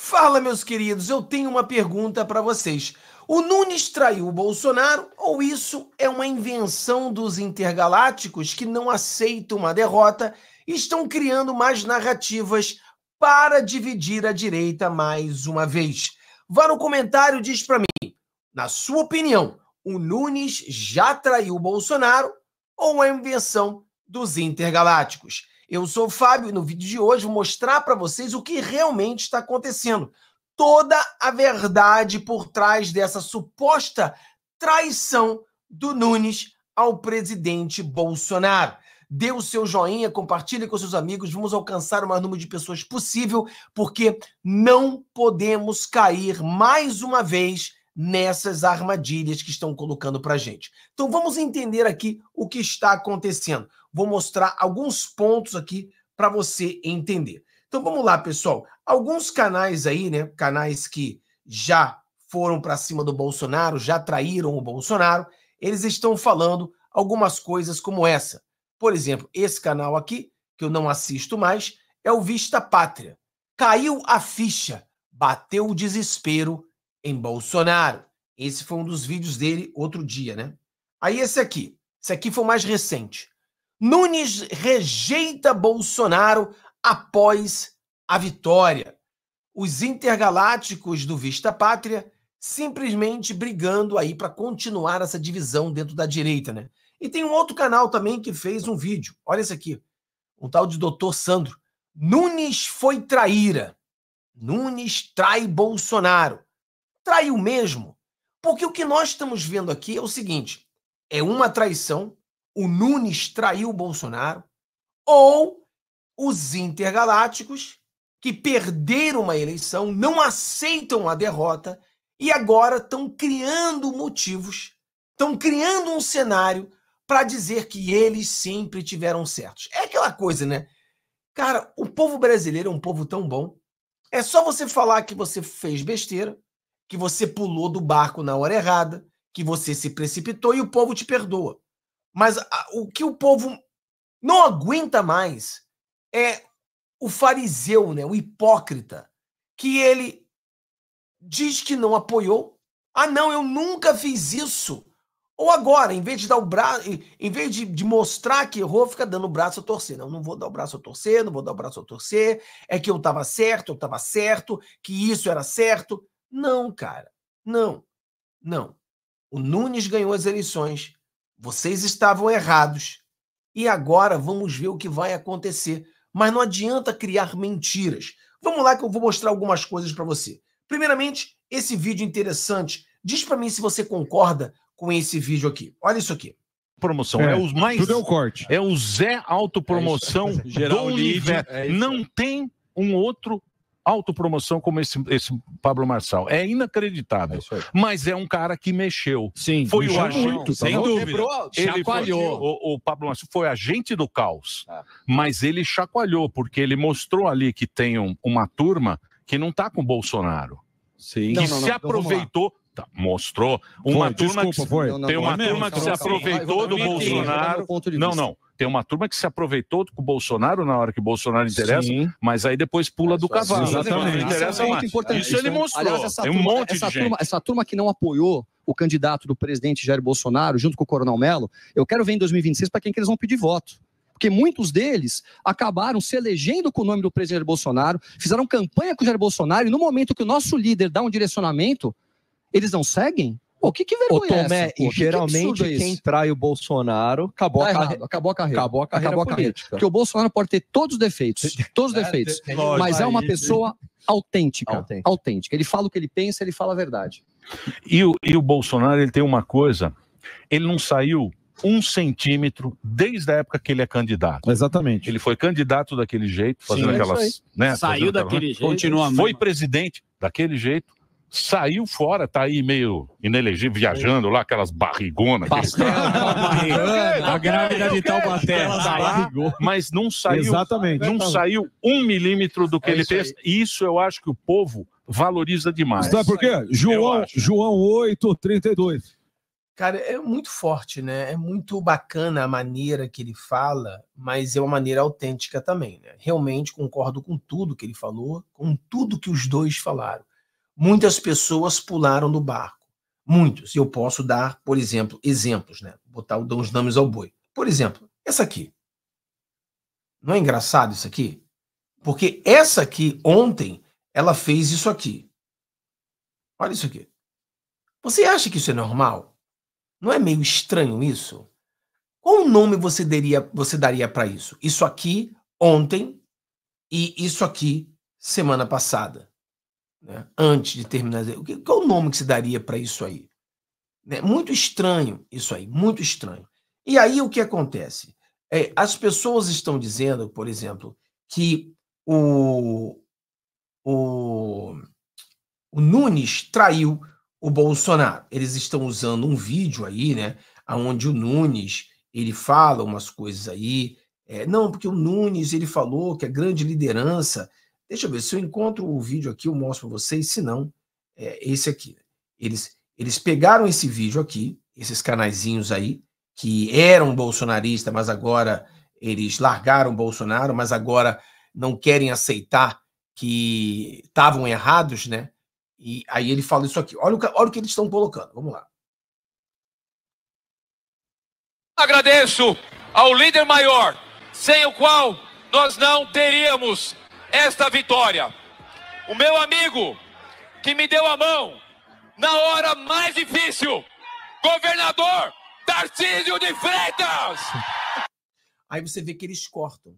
Fala, meus queridos, eu tenho uma pergunta para vocês. O Nunes traiu o Bolsonaro ou isso é uma invenção dos intergalácticos que não aceitam uma derrota e estão criando mais narrativas para dividir a direita mais uma vez? Vá no comentário e diz para mim, na sua opinião, o Nunes já traiu o Bolsonaro ou é invenção dos intergalácticos? Eu sou o Fábio e no vídeo de hoje vou mostrar para vocês o que realmente está acontecendo. Toda a verdade por trás dessa suposta traição do Nunes ao presidente Bolsonaro. Dê o seu joinha, compartilhe com seus amigos, vamos alcançar o maior número de pessoas possível, porque não podemos cair mais uma vez nessas armadilhas que estão colocando para gente. Então vamos entender aqui o que está acontecendo vou mostrar alguns pontos aqui para você entender. Então vamos lá, pessoal. Alguns canais aí, né? Canais que já foram para cima do Bolsonaro, já traíram o Bolsonaro, eles estão falando algumas coisas como essa. Por exemplo, esse canal aqui, que eu não assisto mais, é o Vista Pátria. Caiu a ficha, bateu o desespero em Bolsonaro. Esse foi um dos vídeos dele outro dia, né? Aí esse aqui. Esse aqui foi o mais recente. Nunes rejeita Bolsonaro após a vitória. Os intergalácticos do Vista Pátria simplesmente brigando aí para continuar essa divisão dentro da direita, né? E tem um outro canal também que fez um vídeo. Olha esse aqui. Um tal de Doutor Sandro. Nunes foi traíra. Nunes trai Bolsonaro. Traiu mesmo? Porque o que nós estamos vendo aqui é o seguinte: é uma traição o Nunes traiu o Bolsonaro, ou os intergalácticos que perderam uma eleição, não aceitam a derrota e agora estão criando motivos, estão criando um cenário para dizer que eles sempre tiveram certos. É aquela coisa, né? Cara, o povo brasileiro é um povo tão bom. É só você falar que você fez besteira, que você pulou do barco na hora errada, que você se precipitou e o povo te perdoa. Mas a, o que o povo não aguenta mais é o fariseu, né, o hipócrita, que ele diz que não apoiou. Ah, não, eu nunca fiz isso. Ou agora, em vez de dar o braço, em vez de, de, mostrar que errou, fica dando o braço a torcer. Não, não vou dar o braço a torcer, não vou dar o braço a torcer. É que eu estava certo, eu estava certo, que isso era certo. Não, cara, não, não. O Nunes ganhou as eleições vocês estavam errados. E agora vamos ver o que vai acontecer. Mas não adianta criar mentiras. Vamos lá que eu vou mostrar algumas coisas para você. Primeiramente, esse vídeo interessante. Diz para mim se você concorda com esse vídeo aqui. Olha isso aqui. Promoção. É, é os mais. Tudo é o corte. É o Zé Autopromoção é geral. do Univet. É não tem um outro autopromoção como esse, esse Pablo Marçal. É inacreditável. É mas é um cara que mexeu. Sim, foi o agente, muito, tá sem tá dúvida. Quebrou, ele chacoalhou. Foi, o, o, Pablo Marçal foi agente do caos. É. Mas ele chacoalhou, porque ele mostrou ali que tem um, uma turma que não está com Bolsonaro. Sim. Que não, não, se então aproveitou Tá, mostrou uma foi, turma desculpa, que foi. Então tá não, não, tem uma turma que se aproveitou do Bolsonaro. Não, não. Tem uma turma que se aproveitou com o Bolsonaro na hora que o Bolsonaro interessa, Sim. mas aí depois pula do cavalo. Exatamente. Interessa isso, é importante. isso ele mostrou. Aliás, essa turma, um monte essa de turma, gente. Essa turma que não apoiou o candidato do presidente Jair Bolsonaro, junto com o Coronel Melo, eu quero ver em 2026 para quem que eles vão pedir voto porque muitos deles acabaram se elegendo com o nome do presidente Jair Bolsonaro, fizeram campanha com o Jair Bolsonaro, e no momento que o nosso líder dá um direcionamento, eles não seguem? Pô, que, que vergonha Ô, Tomé, é essa? Pô, e geralmente que é quem trai o Bolsonaro acabou, tá a acabou a carreira. Acabou a carreira. Acabou a carreira. Porque o Bolsonaro pode ter todos os defeitos. É, todos os defeitos. É, mas é uma pessoa autêntica, autêntica. Autêntica. Ele fala o que ele pensa, ele fala a verdade. E o, e o Bolsonaro, ele tem uma coisa. Ele não saiu um centímetro desde a época que ele é candidato. Exatamente. Ele foi candidato daquele jeito, fazendo Sim, é aquelas. Né, Saiu fazendo daquele jeito. Continua Foi mesmo. presidente daquele jeito saiu fora, tá aí meio inelegível, tá viajando lá, aquelas barrigonas. Tá a grávida tá de Taubaté. Mas não saiu, Exatamente. não saiu um milímetro do que é ele fez. E Isso eu acho que o povo valoriza demais. Sabe por quê? João, João 8, 32. Cara, é muito forte, né? É muito bacana a maneira que ele fala, mas é uma maneira autêntica também, né? Realmente concordo com tudo que ele falou, com tudo que os dois falaram muitas pessoas pularam do barco. Muitos. E eu posso dar, por exemplo, exemplos, né? Botar os nomes ao boi. Por exemplo, essa aqui. Não é engraçado isso aqui? Porque essa aqui, ontem, ela fez isso aqui. Olha isso aqui. Você acha que isso é normal? Não é meio estranho isso? Qual nome você você daria para isso? Isso aqui ontem e isso aqui semana passada né, antes de terminar. O que, qual é o nome que se daria para isso aí? Né? Muito estranho isso aí, muito estranho. E aí o que acontece? É, as pessoas estão dizendo, por exemplo, que o, o, o Nunes traiu o Bolsonaro. Eles estão usando um vídeo aí, né? Onde o Nunes ele fala umas coisas aí. É, não, porque o Nunes ele falou que a grande liderança Deixa eu ver, se eu encontro o vídeo aqui, eu mostro para vocês, se não, é esse aqui. Eles, eles pegaram esse vídeo aqui, esses canaizinhos aí, que eram bolsonaristas, mas agora eles largaram Bolsonaro, mas agora não querem aceitar que estavam errados, né? E aí ele fala isso aqui. Olha o, olha o que eles estão colocando. Vamos lá. Agradeço ao líder maior, sem o qual nós não teríamos esta vitória. O meu amigo que me deu a mão na hora mais difícil, governador Tarcísio de Freitas. Aí você vê que eles cortam.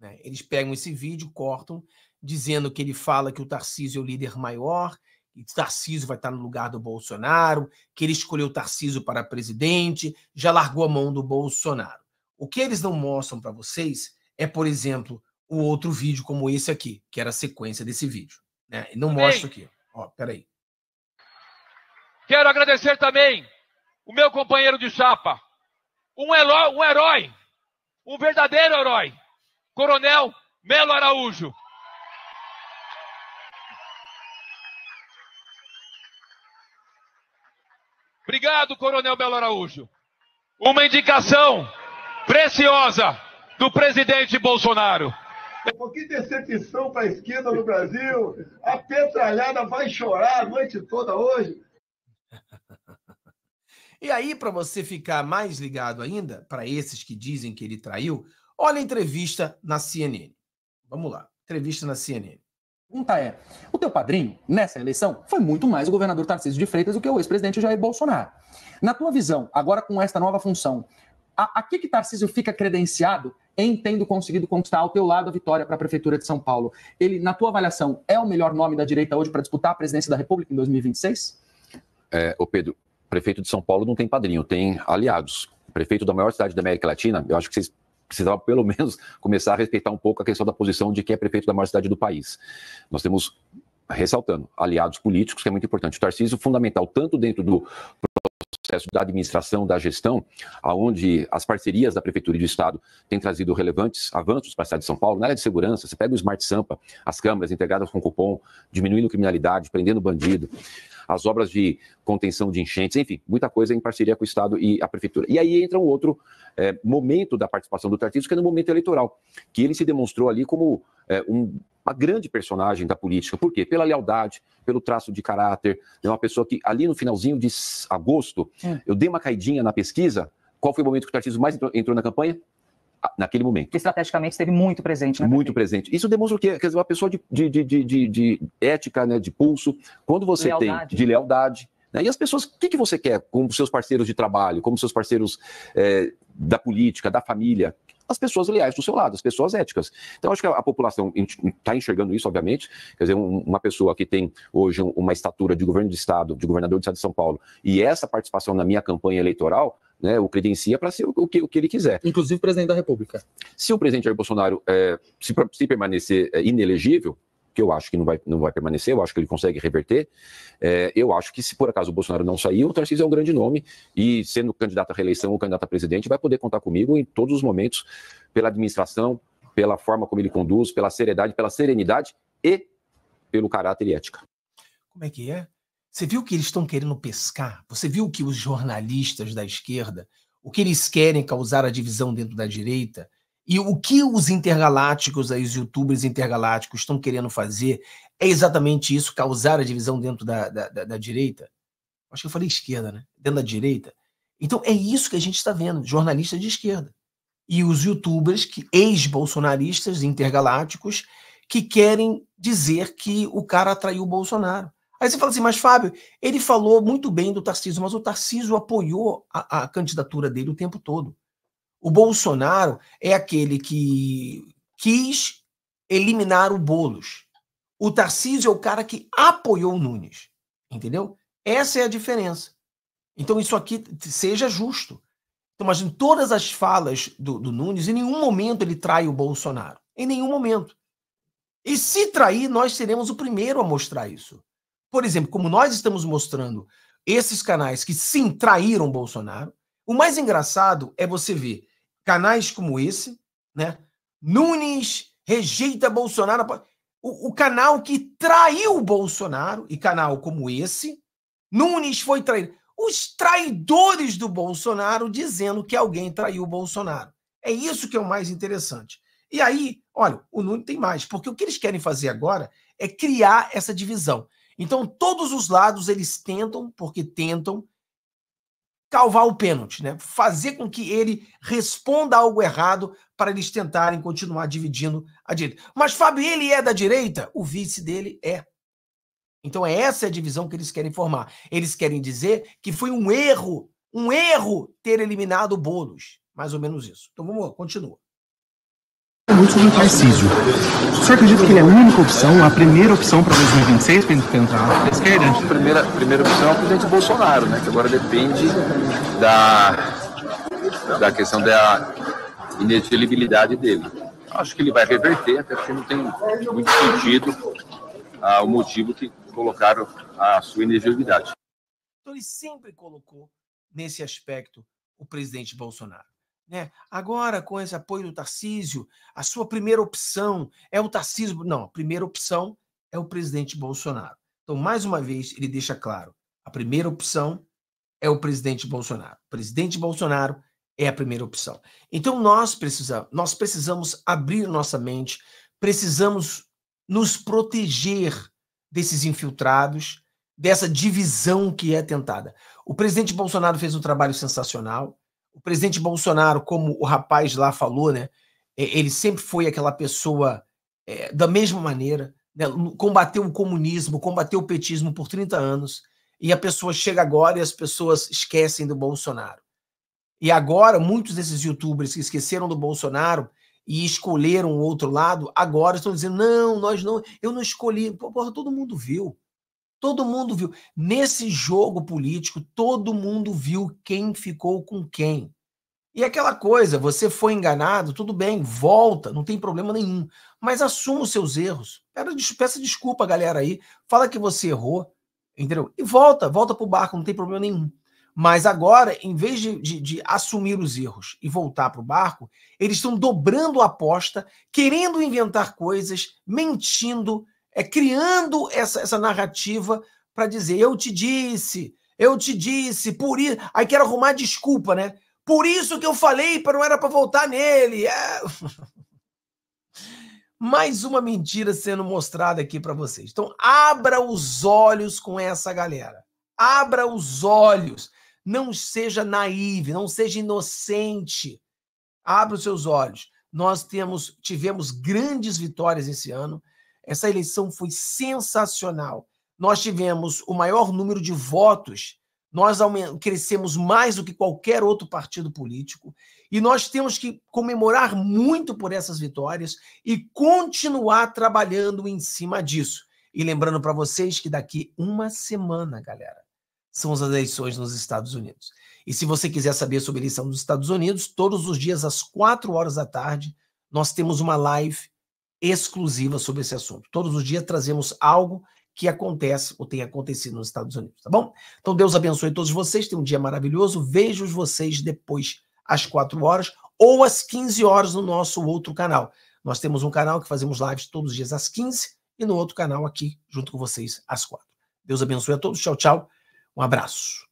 Né? Eles pegam esse vídeo, cortam, dizendo que ele fala que o Tarcísio é o líder maior, que o Tarcísio vai estar no lugar do Bolsonaro, que ele escolheu o Tarcísio para presidente, já largou a mão do Bolsonaro. O que eles não mostram para vocês é, por exemplo, o outro vídeo como esse aqui, que era a sequência desse vídeo. Né? E não mostra aqui. Ó, peraí. Quero agradecer também o meu companheiro de chapa, um, elo um herói, um verdadeiro herói, Coronel Melo Araújo. Obrigado, Coronel Melo Araújo. Uma indicação preciosa do presidente Bolsonaro. É Pô, que decepção para a esquerda no Brasil. A petralhada vai chorar a noite toda hoje. E aí, para você ficar mais ligado ainda, para esses que dizem que ele traiu, olha a entrevista na CNN. Vamos lá, entrevista na CNN. Pergunta é: o teu padrinho, nessa eleição, foi muito mais o governador Tarcísio de Freitas do que o ex-presidente Jair Bolsonaro. Na tua visão, agora com esta nova função, a, a que, que Tarcísio fica credenciado em tendo conseguido conquistar ao teu lado a vitória para a Prefeitura de São Paulo. Ele, na tua avaliação, é o melhor nome da direita hoje para disputar a presidência da República em 2026? É, ô Pedro, prefeito de São Paulo não tem padrinho, tem aliados. Prefeito da maior cidade da América Latina, eu acho que vocês precisavam pelo menos começar a respeitar um pouco a questão da posição de quem é prefeito da maior cidade do país. Nós temos ressaltando aliados políticos, que é muito importante. O Tarcísio fundamental tanto dentro do processo da administração, da gestão, aonde as parcerias da Prefeitura e do Estado têm trazido relevantes avanços para a cidade de São Paulo. Na área de segurança, você pega o Smart Sampa, as câmeras integradas com cupom, diminuindo criminalidade, prendendo bandido, as obras de contenção de enchentes, enfim, muita coisa em parceria com o Estado e a Prefeitura. E aí entra um outro é, momento da participação do Tarcísio, que é no momento eleitoral, que ele se demonstrou ali como é, um uma grande personagem da política. Por quê? Pela lealdade, pelo traço de caráter. É uma pessoa que, ali no finalzinho de agosto, hum. eu dei uma caidinha na pesquisa. Qual foi o momento que o Tarcísio mais entrou, entrou na campanha? naquele momento. Que estrategicamente esteve muito presente, né? Muito presente. Isso demonstra o quê? Quer dizer, uma pessoa de, de, de, de, de ética, né, de pulso, quando você lealdade. tem de lealdade. Né? E as pessoas, o que, que você quer com os seus parceiros de trabalho, como seus parceiros é, da política, da família? as pessoas leais do seu lado, as pessoas éticas. Então, acho que a, a população está enxergando isso, obviamente. Quer dizer, um, uma pessoa que tem hoje uma estatura de governo de Estado, de governador do Estado de São Paulo, e essa participação na minha campanha eleitoral, né, o credencia para ser o, que, o que ele quiser. Inclusive o presidente da República. Se o presidente Jair Bolsonaro é, se, se, permanecer eh, inelegível, que eu acho que não vai, não vai permanecer, eu acho que ele consegue reverter. É, eu acho que se por acaso o Bolsonaro não sair, o Tarcísio é um grande nome e, sendo candidato à reeleição ou candidato a presidente, vai poder contar comigo em todos os momentos pela administração, pela forma como ele conduz, pela seriedade, pela serenidade e pelo caráter e ética. Como é que é? Você viu que eles estão querendo pescar? Você viu que os jornalistas da esquerda, o que eles querem causar a divisão dentro da direita? E o que os intergalácticos, aí, os youtubers intergalácticos estão querendo fazer é exatamente isso, causar a divisão dentro da, da, da, da direita. Acho que eu falei esquerda, né? Dentro da direita. Então é isso que a gente está vendo, jornalista de esquerda. E os youtubers, que ex-bolsonaristas intergalácticos, que querem dizer que o cara atraiu o Bolsonaro. Aí você fala assim, mas Fábio, ele falou muito bem do Tarcísio, mas o Tarcísio apoiou a, a candidatura dele o tempo todo. O Bolsonaro é aquele que quis eliminar o Bolos. O Tarcísio é o cara que apoiou o Nunes. Entendeu? Essa é a diferença. Então, isso aqui seja justo. Então, imagina todas as falas do, do Nunes, em nenhum momento ele trai o Bolsonaro. Em nenhum momento. E se trair, nós seremos o primeiro a mostrar isso. Por exemplo, como nós estamos mostrando esses canais que sim traíram Bolsonaro, o mais engraçado é você ver canais como esse, né? Nunes rejeita Bolsonaro. O, o canal que traiu Bolsonaro, e canal como esse, Nunes foi traído. Os traidores do Bolsonaro dizendo que alguém traiu Bolsonaro. É isso que é o mais interessante. E aí, olha, o Nunes tem mais, porque o que eles querem fazer agora é criar essa divisão. Então, todos os lados eles tentam, porque tentam calvar o pênalti, né? Fazer com que ele responda algo errado para eles tentarem continuar dividindo a direita. Mas Fábio, ele é da direita? O vice dele é. Então é essa a divisão que eles querem formar. Eles querem dizer que foi um erro, um erro ter eliminado o Boulos. Mais ou menos isso. Então vamos lá, continua discurso do Tarcísio. Você acredita que ele é a única opção, a primeira opção para 2026 para entrar na esquerda? A primeira, primeira opção é o presidente Bolsonaro, né? Que agora depende da, da questão da inelegibilidade dele. Acho que ele vai reverter, até porque não tem muito sentido ah, o motivo que colocaram a sua inelegibilidade. Então ele sempre colocou nesse aspecto o presidente Bolsonaro. Né? Agora, com esse apoio do Tarcísio, a sua primeira opção é o Tarcísio. Não, a primeira opção é o presidente Bolsonaro. Então, mais uma vez, ele deixa claro: a primeira opção é o presidente Bolsonaro. O presidente Bolsonaro é a primeira opção. Então, nós precisamos, nós precisamos abrir nossa mente, precisamos nos proteger desses infiltrados, dessa divisão que é tentada. O presidente Bolsonaro fez um trabalho sensacional o presidente Bolsonaro, como o rapaz lá falou, né, é, ele sempre foi aquela pessoa é, da mesma maneira, né, combateu o comunismo, combateu o petismo por 30 anos, e a pessoa chega agora e as pessoas esquecem do Bolsonaro. E agora, muitos desses youtubers que esqueceram do Bolsonaro e escolheram o outro lado, agora estão dizendo: não, nós não, eu não escolhi. Porra, todo mundo viu. Todo mundo viu. Nesse jogo político, todo mundo viu quem ficou com quem. E aquela coisa, você foi enganado, tudo bem, volta, não tem problema nenhum. Mas assuma os seus erros. Peça desculpa, galera aí. Fala que você errou, entendeu? E volta, volta pro barco, não tem problema nenhum. Mas agora, em vez de, de, de assumir os erros e voltar pro barco, eles estão dobrando a aposta, querendo inventar coisas, mentindo, é criando essa, essa narrativa para dizer: eu te disse, eu te disse, por isso. Aí quero arrumar desculpa, né? Por isso que eu falei para não era para voltar nele. É... Mais uma mentira sendo mostrada aqui para vocês. Então, abra os olhos com essa galera. Abra os olhos. Não seja naíve não seja inocente. Abra os seus olhos. Nós temos, tivemos grandes vitórias esse ano. Essa eleição foi sensacional. Nós tivemos o maior número de votos, nós crescemos mais do que qualquer outro partido político, e nós temos que comemorar muito por essas vitórias e continuar trabalhando em cima disso. E lembrando para vocês que daqui uma semana, galera, são as eleições nos Estados Unidos. E se você quiser saber sobre a eleição dos Estados Unidos, todos os dias às quatro horas da tarde, nós temos uma live exclusiva sobre esse assunto. Todos os dias trazemos algo que acontece ou tem acontecido nos Estados Unidos, tá bom? Então Deus abençoe todos vocês, tenham um dia maravilhoso. Vejo vocês depois às 4 horas ou às 15 horas no nosso outro canal. Nós temos um canal que fazemos lives todos os dias às 15 e no outro canal aqui junto com vocês às 4. Deus abençoe a todos. Tchau, tchau. Um abraço.